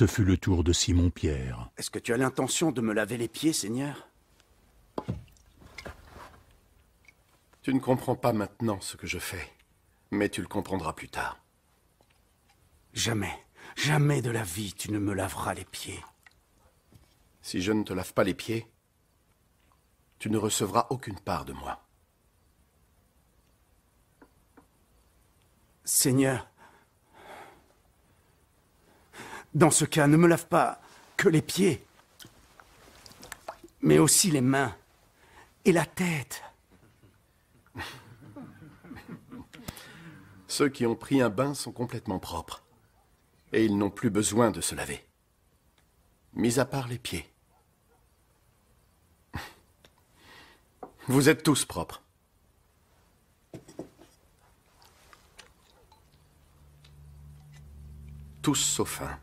Ce fut le tour de Simon-Pierre. Est-ce que tu as l'intention de me laver les pieds, Seigneur Tu ne comprends pas maintenant ce que je fais, mais tu le comprendras plus tard. Jamais, jamais de la vie tu ne me laveras les pieds. Si je ne te lave pas les pieds, tu ne recevras aucune part de moi. Seigneur, dans ce cas, ne me lave pas que les pieds, mais aussi les mains et la tête. Ceux qui ont pris un bain sont complètement propres. Et ils n'ont plus besoin de se laver. Mis à part les pieds. Vous êtes tous propres. Tous sauf un.